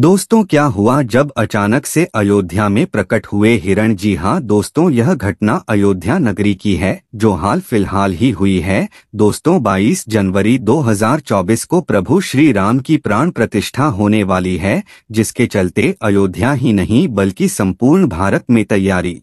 दोस्तों क्या हुआ जब अचानक से अयोध्या में प्रकट हुए हिरण जी हाँ दोस्तों यह घटना अयोध्या नगरी की है जो हाल फिलहाल ही हुई है दोस्तों 22 जनवरी 2024 को प्रभु श्री राम की प्राण प्रतिष्ठा होने वाली है जिसके चलते अयोध्या ही नहीं बल्कि संपूर्ण भारत में तैयारी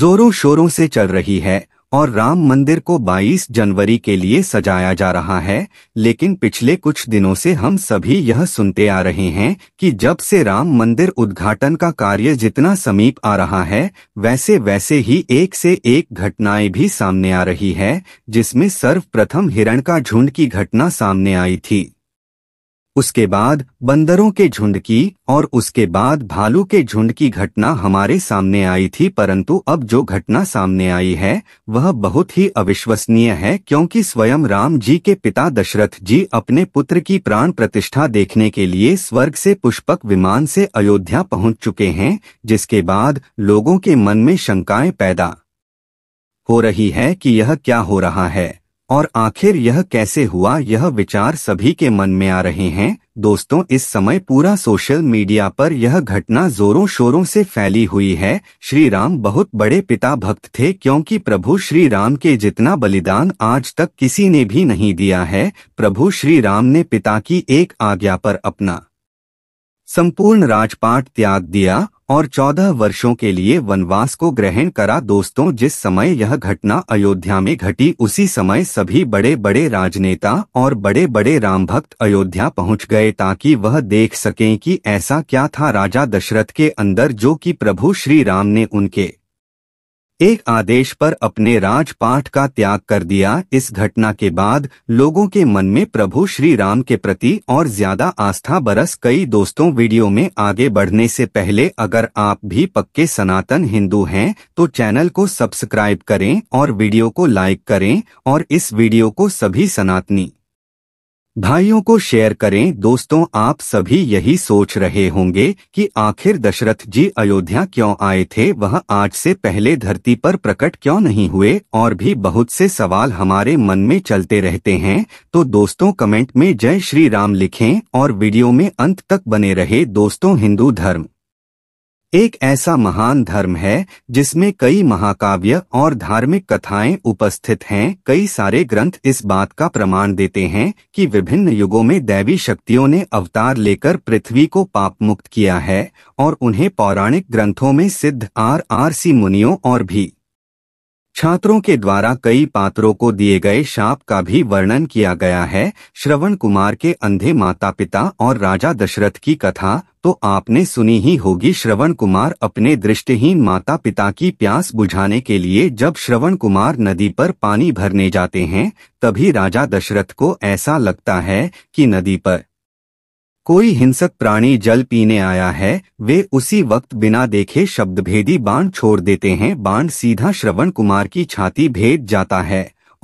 जोरों शोरों से चल रही है और राम मंदिर को 22 जनवरी के लिए सजाया जा रहा है लेकिन पिछले कुछ दिनों से हम सभी यह सुनते आ रहे हैं कि जब से राम मंदिर उद्घाटन का कार्य जितना समीप आ रहा है वैसे वैसे ही एक से एक घटनाएं भी सामने आ रही है जिसमें सर्वप्रथम हिरण का झुंड की घटना सामने आई थी उसके बाद बंदरों के झुंड की और उसके बाद भालू के झुंड की घटना हमारे सामने आई थी परंतु अब जो घटना सामने आई है वह बहुत ही अविश्वसनीय है क्योंकि स्वयं राम जी के पिता दशरथ जी अपने पुत्र की प्राण प्रतिष्ठा देखने के लिए स्वर्ग से पुष्पक विमान से अयोध्या पहुंच चुके हैं जिसके बाद लोगों के मन में शंकाएं पैदा हो रही है कि यह क्या हो रहा है और आखिर यह कैसे हुआ यह विचार सभी के मन में आ रहे हैं दोस्तों इस समय पूरा सोशल मीडिया पर यह घटना जोरों शोरों से फैली हुई है श्री राम बहुत बड़े पिता भक्त थे क्योंकि प्रभु श्री राम के जितना बलिदान आज तक किसी ने भी नहीं दिया है प्रभु श्री राम ने पिता की एक आज्ञा पर अपना संपूर्ण राजपाट त्याग दिया और चौदह वर्षों के लिए वनवास को ग्रहण करा दोस्तों जिस समय यह घटना अयोध्या में घटी उसी समय सभी बड़े बड़े राजनेता और बड़े बड़े रामभक्त अयोध्या पहुंच गए ताकि वह देख सकें कि ऐसा क्या था राजा दशरथ के अंदर जो कि प्रभु श्री राम ने उनके एक आदेश पर अपने राजपाठ का त्याग कर दिया इस घटना के बाद लोगों के मन में प्रभु श्री राम के प्रति और ज्यादा आस्था बरस कई दोस्तों वीडियो में आगे बढ़ने से पहले अगर आप भी पक्के सनातन हिंदू हैं तो चैनल को सब्सक्राइब करें और वीडियो को लाइक करें और इस वीडियो को सभी सनातनी भाइयों को शेयर करें दोस्तों आप सभी यही सोच रहे होंगे कि आखिर दशरथ जी अयोध्या क्यों आए थे वह आज से पहले धरती पर प्रकट क्यों नहीं हुए और भी बहुत से सवाल हमारे मन में चलते रहते हैं तो दोस्तों कमेंट में जय श्री राम लिखें और वीडियो में अंत तक बने रहे दोस्तों हिंदू धर्म एक ऐसा महान धर्म है जिसमें कई महाकाव्य और धार्मिक कथाएं उपस्थित हैं कई सारे ग्रंथ इस बात का प्रमाण देते हैं कि विभिन्न युगों में दैवी शक्तियों ने अवतार लेकर पृथ्वी को पाप मुक्त किया है और उन्हें पौराणिक ग्रंथों में सिद्ध आर आर सी मुनियों और भी छात्रों के द्वारा कई पात्रों को दिए गए शाप का भी वर्णन किया गया है श्रवण कुमार के अंधे माता पिता और राजा दशरथ की कथा तो आपने सुनी ही होगी श्रवण कुमार अपने दृष्टिहीन माता पिता की प्यास बुझाने के लिए जब श्रवण कुमार नदी पर पानी भरने जाते हैं तभी राजा दशरथ को ऐसा लगता है कि नदी पर कोई हिंसक प्राणी जल पीने आया है वे उसी वक्त बिना देखे शब्दभेदी बाण छोड़ देते हैं बाण सीधा श्रवण कुमार की छाती भेद जाता है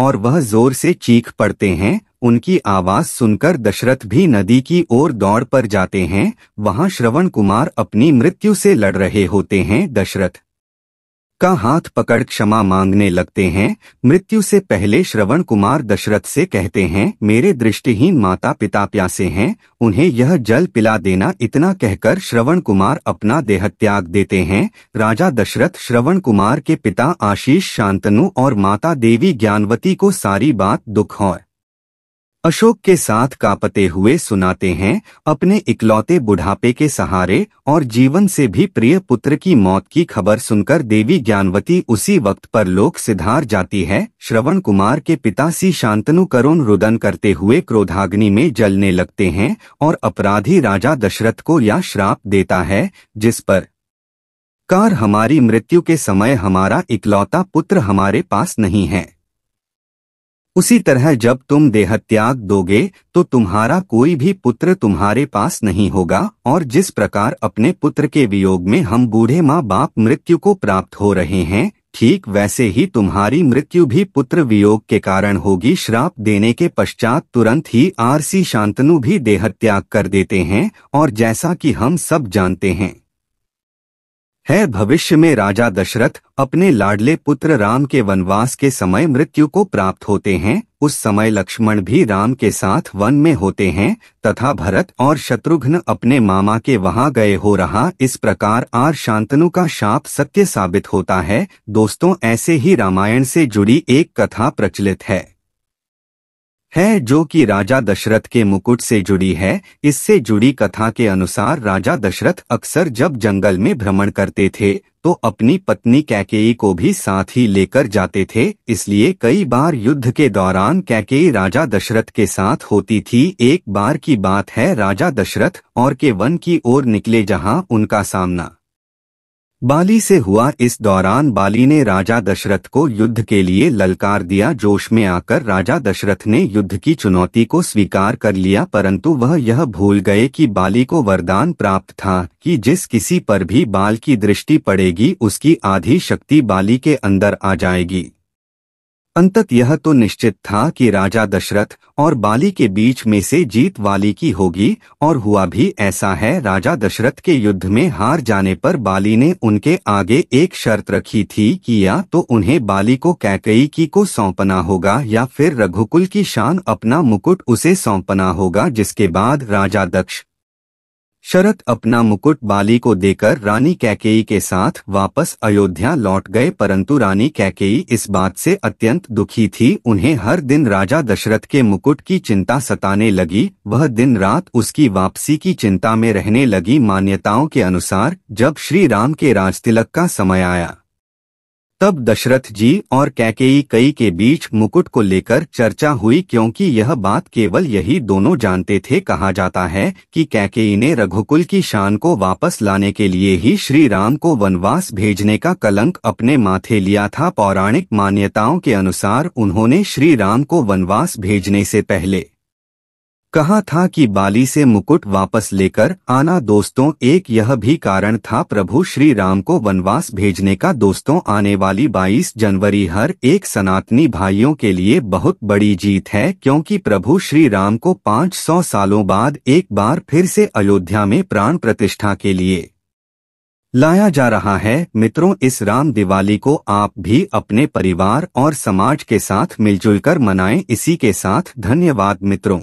और वह जोर से चीख पड़ते हैं उनकी आवाज सुनकर दशरथ भी नदी की ओर दौड़ पर जाते हैं वहां श्रवण कुमार अपनी मृत्यु से लड़ रहे होते हैं दशरथ का हाथ पकड़ क्षमा मांगने लगते हैं मृत्यु से पहले श्रवण कुमार दशरथ से कहते हैं मेरे दृष्टिहीन माता पिता प्यासे हैं उन्हें यह जल पिला देना इतना कहकर श्रवण कुमार अपना देह त्याग देते हैं राजा दशरथ श्रवण कुमार के पिता आशीष शांतनु और माता देवी ज्ञानवती को सारी बात दुख है अशोक के साथ कापते हुए सुनाते हैं अपने इकलौते बुढ़ापे के सहारे और जीवन से भी प्रिय पुत्र की मौत की खबर सुनकर देवी ज्ञानवती उसी वक्त पर लोक सिधार जाती है श्रवण कुमार के पिता सी शांतनु करुण रुदन करते हुए क्रोधाग्नि में जलने लगते हैं और अपराधी राजा दशरथ को यह श्राप देता है जिस पर कार हमारी मृत्यु के समय हमारा इकलौता पुत्र हमारे पास नहीं है उसी तरह जब तुम देह त्याग दोगे तो तुम्हारा कोई भी पुत्र तुम्हारे पास नहीं होगा और जिस प्रकार अपने पुत्र के वियोग में हम बूढ़े माँ बाप मृत्यु को प्राप्त हो रहे हैं ठीक वैसे ही तुम्हारी मृत्यु भी पुत्र वियोग के कारण होगी श्राप देने के पश्चात तुरंत ही आरसी शांतनु भी देहत्याग कर देते हैं और जैसा कि हम सब जानते हैं है भविष्य में राजा दशरथ अपने लाडले पुत्र राम के वनवास के समय मृत्यु को प्राप्त होते हैं उस समय लक्ष्मण भी राम के साथ वन में होते हैं तथा भरत और शत्रुघ्न अपने मामा के वहां गए हो रहा इस प्रकार आर शांतनु का शाप सत्य साबित होता है दोस्तों ऐसे ही रामायण से जुड़ी एक कथा प्रचलित है है जो कि राजा दशरथ के मुकुट से जुड़ी है इससे जुड़ी कथा के अनुसार राजा दशरथ अक्सर जब जंगल में भ्रमण करते थे तो अपनी पत्नी कैकेयी को भी साथ ही लेकर जाते थे इसलिए कई बार युद्ध के दौरान कैकेयी राजा दशरथ के साथ होती थी एक बार की बात है राजा दशरथ और के वन की ओर निकले जहां उनका सामना बाली से हुआ इस दौरान बाली ने राजा दशरथ को युद्ध के लिए ललकार दिया जोश में आकर राजा दशरथ ने युद्ध की चुनौती को स्वीकार कर लिया परंतु वह यह भूल गए कि बाली को वरदान प्राप्त था कि जिस किसी पर भी बाल की दृष्टि पड़ेगी उसकी आधी शक्ति बाली के अंदर आ जाएगी अंतत यह तो निश्चित था कि राजा दशरथ और बाली के बीच में से जीत वाली की होगी और हुआ भी ऐसा है राजा दशरथ के युद्ध में हार जाने पर बाली ने उनके आगे एक शर्त रखी थी कि या तो उन्हें बाली को कैकई की को सौंपना होगा या फिर रघुकुल की शान अपना मुकुट उसे सौंपना होगा जिसके बाद राजा दक्ष शरत अपना मुकुट बाली को देकर रानी कैके के साथ वापस अयोध्या लौट गए परंतु रानी कैके इस बात से अत्यंत दुखी थी उन्हें हर दिन राजा दशरथ के मुकुट की चिंता सताने लगी वह दिन रात उसकी वापसी की चिंता में रहने लगी मान्यताओं के अनुसार जब श्री राम के राजतिलक का समय आया तब दशरथ जी और कैकेयी कई के बीच मुकुट को लेकर चर्चा हुई क्योंकि यह बात केवल यही दोनों जानते थे कहा जाता है कि कैकेयी ने रघुकुल की शान को वापस लाने के लिए ही श्री राम को वनवास भेजने का कलंक अपने माथे लिया था पौराणिक मान्यताओं के अनुसार उन्होंने श्री राम को वनवास भेजने से पहले कहा था कि बाली से मुकुट वापस लेकर आना दोस्तों एक यह भी कारण था प्रभु श्री राम को वनवास भेजने का दोस्तों आने वाली 22 जनवरी हर एक सनातनी भाइयों के लिए बहुत बड़ी जीत है क्योंकि प्रभु श्री राम को 500 सालों बाद एक बार फिर से अयोध्या में प्राण प्रतिष्ठा के लिए लाया जा रहा है मित्रों इस राम दिवाली को आप भी अपने परिवार और समाज के साथ मिलजुल कर मनाएं इसी के साथ धन्यवाद मित्रों